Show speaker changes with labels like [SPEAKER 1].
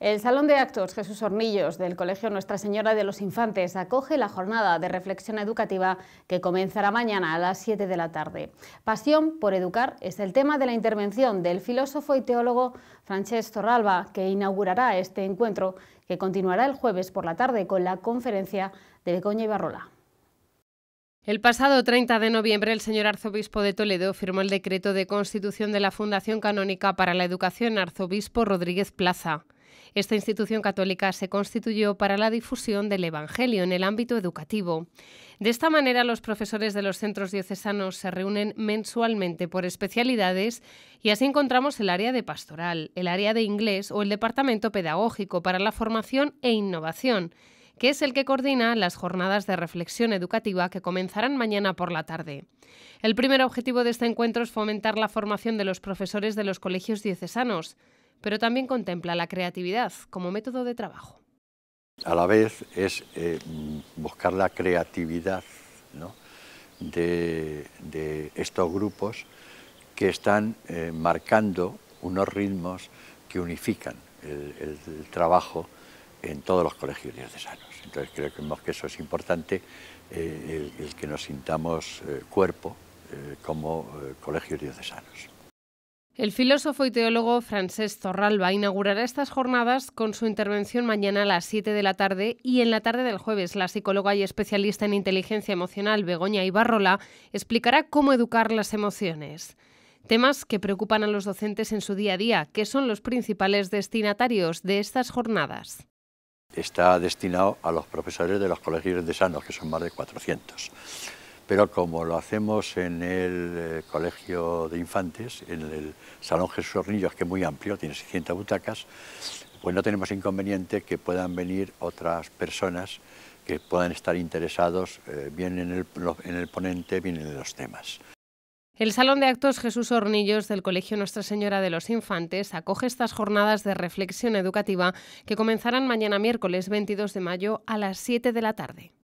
[SPEAKER 1] El Salón de Actos Jesús Hornillos del Colegio Nuestra Señora de los Infantes acoge la jornada de reflexión educativa que comenzará mañana a las 7 de la tarde. Pasión por educar es el tema de la intervención del filósofo y teólogo Francesc Torralba, que inaugurará este encuentro que continuará el jueves por la tarde con la conferencia de y Barrola.
[SPEAKER 2] El pasado 30 de noviembre, el señor arzobispo de Toledo firmó el decreto de constitución de la Fundación Canónica para la Educación Arzobispo Rodríguez Plaza. Esta institución católica se constituyó para la difusión del Evangelio en el ámbito educativo. De esta manera, los profesores de los centros diocesanos se reúnen mensualmente por especialidades y así encontramos el área de pastoral, el área de inglés o el departamento pedagógico para la formación e innovación que es el que coordina las jornadas de reflexión educativa que comenzarán mañana por la tarde. El primer objetivo de este encuentro es fomentar la formación de los profesores de los colegios diocesanos, pero también contempla la creatividad como método de trabajo.
[SPEAKER 3] A la vez es eh, buscar la creatividad de, estos grupos que están eh, marcando unos ritmos que unifican el, trabajo en todos los colegios diocesanos. Entonces creo que eso es importante, eh, el, el, que nos sintamos cuerpo como colegios diocesanos.
[SPEAKER 2] El filósofo y teólogo Francés Zorralba inaugurará estas jornadas con su intervención mañana a las 7 de la tarde y en la tarde del jueves la psicóloga y especialista en inteligencia emocional Begoña Ibarrola explicará cómo educar las emociones. Temas que preocupan a los docentes en su día a día, que son los principales destinatarios de estas jornadas.
[SPEAKER 3] Está destinado a los profesores de los colegios de sanos, que son más de 400 pero como lo hacemos en el eh, Colegio de Infantes, en el Salón Jesús Hornillos, que es muy amplio, tiene 600 butacas, pues no tenemos inconveniente que puedan venir otras personas que puedan estar interesados eh, bien en el, en el ponente, bien en los temas.
[SPEAKER 2] El Salón de Actos Jesús Hornillos del Colegio Nuestra Señora de los Infantes acoge estas jornadas de reflexión educativa que comenzarán mañana miércoles 22 de mayo a las 7 de la tarde.